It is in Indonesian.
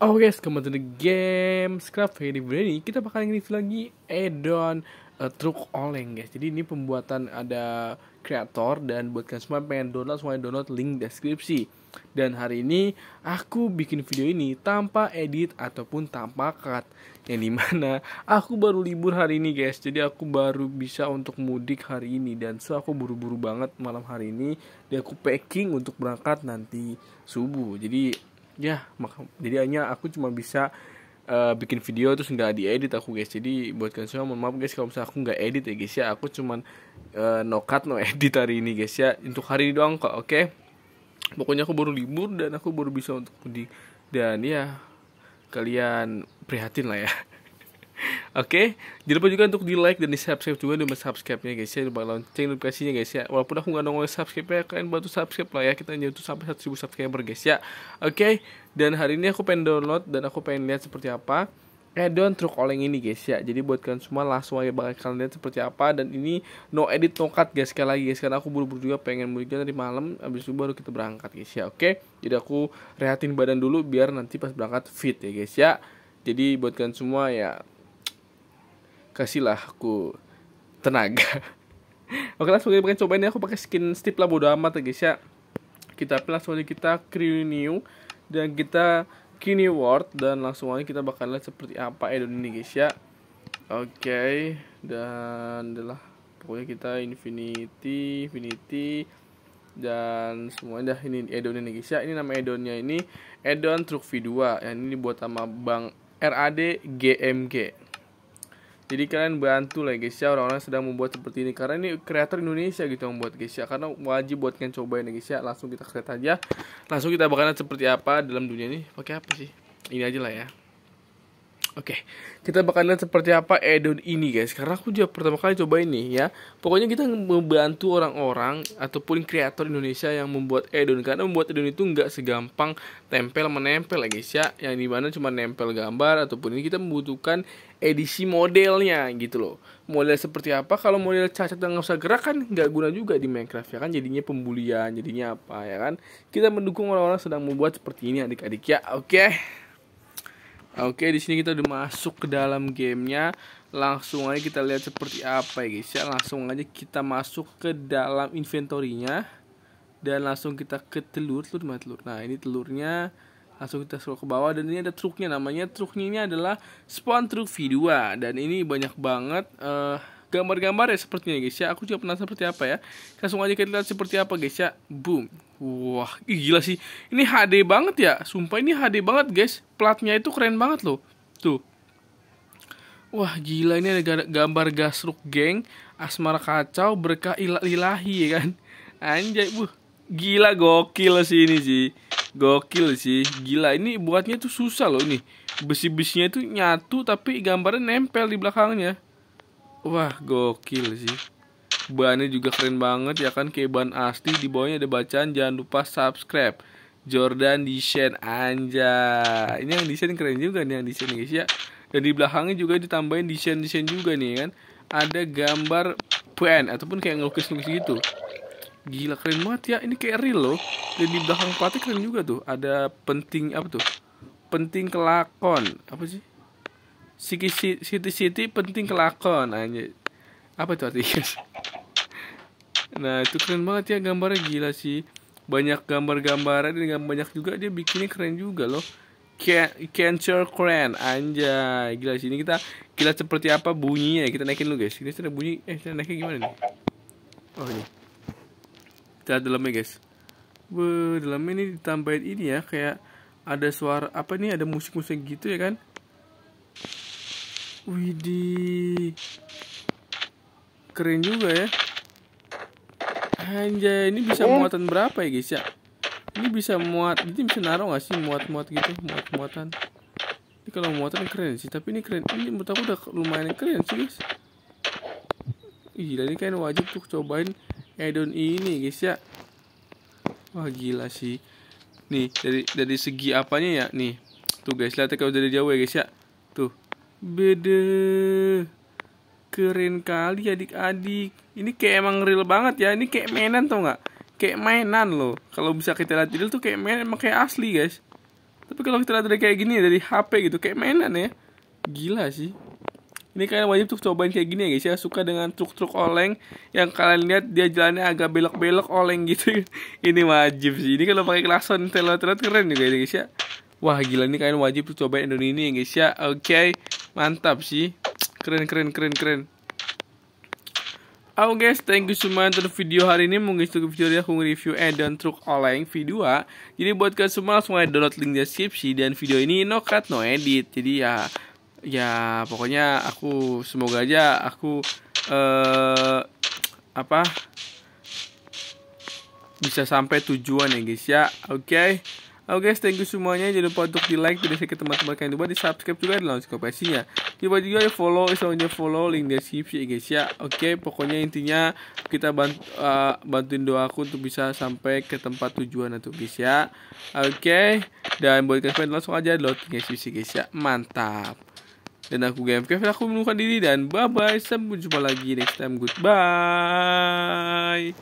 Oke guys, kembali to the game Scrap Fairy video ini kita bakal nge-review lagi Edon uh, eh, truk oleng guys Jadi ini pembuatan ada kreator dan buat kalian semua pengen download semuanya download link deskripsi Dan hari ini aku bikin video ini tanpa edit ataupun tanpa cut Yang dimana aku baru libur hari ini guys Jadi aku baru bisa untuk mudik hari ini Dan so aku buru-buru banget malam hari ini Dan aku packing untuk berangkat nanti subuh Jadi ya mak jadi hanya aku cuma bisa uh, bikin video terus nggak diedit aku guys jadi buat kalian semua maaf guys kalau misalnya aku nggak edit ya guys ya aku cuman uh, no cut no edit hari ini guys ya untuk hari ini doang kok oke okay? pokoknya aku baru libur dan aku baru bisa untuk di dan ya kalian prihatin lah ya Oke, okay? jangan lupa juga untuk di like dan di subscribe juga dan subscribe-nya guys ya, lupa lonceng notifikasinya guys ya. Walaupun aku nggak nongol subscribe ya, kalian bantu subscribe lah ya, kita nyentuh sampai 1000 subscriber guys ya. Oke, okay? dan hari ini aku pengen download dan aku pengen lihat seperti apa add-on truk oleng ini guys ya jadi buat kalian semua langsung aja bakal kalian lihat seperti apa dan ini no edit no cut guys sekali lagi guys karena aku buru-buru juga pengen muliknya dari malam habis itu baru kita berangkat guys ya oke jadi aku rehatin badan dulu biar nanti pas berangkat fit ya guys ya jadi buat kalian semua ya kasihlah aku tenaga Oke langsung kita pengen cobain ya aku pakai skin stip lah bodo amat ya guys ya. Kita langsung aja kita crew new dan kita kini world dan langsung aja kita bakal lihat seperti apa Edon ini guys ya. Oke dan adalah pokoknya kita infinity infinity dan semuanya dah ini Edon ini guys ya. Ini nama Edonnya ini Edon Truk V2 yang ini buat sama Bang RAD GMG jadi kalian bantu lah guys ya orang-orang sedang membuat seperti ini karena ini kreator Indonesia gitu yang membuat guys ya karena wajib buat kalian cobain ya guys ya langsung kita create aja langsung kita bakalan seperti apa dalam dunia ini pakai apa sih ini aja lah ya Oke, okay. kita bakalan seperti apa edon ini guys Karena aku juga pertama kali coba ini ya Pokoknya kita membantu orang-orang Ataupun kreator Indonesia yang membuat edon Karena membuat edon itu nggak segampang tempel menempel ya guys ya Yang dimana cuma nempel gambar Ataupun ini kita membutuhkan edisi modelnya gitu loh model seperti apa kalau model cacat dan nggak usah gerak kan nggak guna juga di Minecraft ya kan jadinya pembulian jadinya apa ya kan kita mendukung orang-orang sedang membuat seperti ini adik-adik ya oke okay? oke okay, di sini kita udah masuk ke dalam gamenya langsung aja kita lihat seperti apa ya guys ya langsung aja kita masuk ke dalam inventory dan langsung kita ke telur telur telur nah ini telurnya langsung kita scroll ke bawah dan ini ada truknya namanya truknya ini adalah spawn truk V2 dan ini banyak banget uh, gambar-gambar ya sepertinya guys ya aku juga penasaran seperti apa ya langsung aja kita lihat seperti apa guys ya boom wah ih, gila sih ini HD banget ya sumpah ini HD banget guys platnya itu keren banget loh tuh Wah gila ini ada gambar gasruk geng Asmara kacau berkah ilahi ya kan Anjay buh Gila gokil sih ini sih Gokil sih, gila ini buatnya tuh susah loh nih. Besi-besinya tuh nyatu tapi gambarnya nempel di belakangnya. Wah, gokil sih. Bannya juga keren banget ya kan kayak ban asli di bawahnya ada bacaan jangan lupa subscribe. Jordan desain anja. Ini yang desain keren juga nih yang desain guys ya. Dan di belakangnya juga ditambahin desain-desain juga nih ya kan. Ada gambar pen ataupun kayak ngelukis ngelukis gitu gila keren banget ya ini kayak real loh dan di belakang platnya keren juga tuh ada penting apa tuh penting kelakon apa sih Siki City City penting kelakon aja apa itu artinya nah itu keren banget ya gambarnya gila sih banyak gambar-gambaran dan banyak juga dia bikinnya keren juga loh cancer keren anjay gila sih ini kita kita seperti apa bunyinya kita naikin lu guys ini sudah bunyi eh kita naikin gimana nih oh ini lihat dalamnya guys Be, dalamnya ini ditambahin ini ya kayak ada suara apa nih ada musik-musik gitu ya kan Widih keren juga ya Anjay ini bisa iya. muatan berapa ya guys ya ini bisa muat ini bisa naruh gak sih muat-muat gitu muat-muatan ini kalau muatan keren sih tapi ini keren ini menurut aku udah lumayan keren sih guys gila ini kayaknya wajib tuh cobain Edon ini guys ya wah gila sih nih dari dari segi apanya ya nih tuh guys lihat kalau dari jauh ya guys ya tuh beda keren kali adik-adik ini kayak emang real banget ya ini kayak mainan tau nggak kayak mainan loh kalau bisa kita lihat real tuh kayak mainan, emang kayak asli guys tapi kalau kita lihat dari kayak gini dari HP gitu kayak mainan ya gila sih ini kalian wajib tuh cobain kayak gini ya guys ya Suka dengan truk-truk oleng Yang kalian lihat dia jalannya agak belok-belok oleng gitu Ini wajib sih Ini kalau pakai klakson telat-telat keren juga ya guys ya Wah gila ini kalian wajib tuh cobain Indonesia ini ya guys ya Oke okay. mantap sih Keren keren keren keren Oke guys, thank you semua untuk video hari ini Mungkin itu video dari aku nge-review add truk oleng V2 Jadi buat kalian semua langsung aja download link deskripsi Dan video ini no cut no edit Jadi ya ya pokoknya aku semoga aja aku eh, apa bisa sampai tujuan ya guys ya oke okay? Oke okay, guys, thank you semuanya. Jangan lupa untuk di like, tidak ke teman-teman kalian juga di subscribe juga dan lonceng kopasinya. Coba juga di follow, soalnya follow link deskripsi ya guys ya. Oke, okay, pokoknya intinya kita bantu, uh, eh, bantuin aku untuk bisa sampai ke tempat tujuan atau guys ya. Oke, okay, dan buat kalian langsung aja download deskripsi guys ya. Mantap. Dan aku Kevin aku menemukan diri dan bye-bye. Sampai jumpa lagi next time. Goodbye.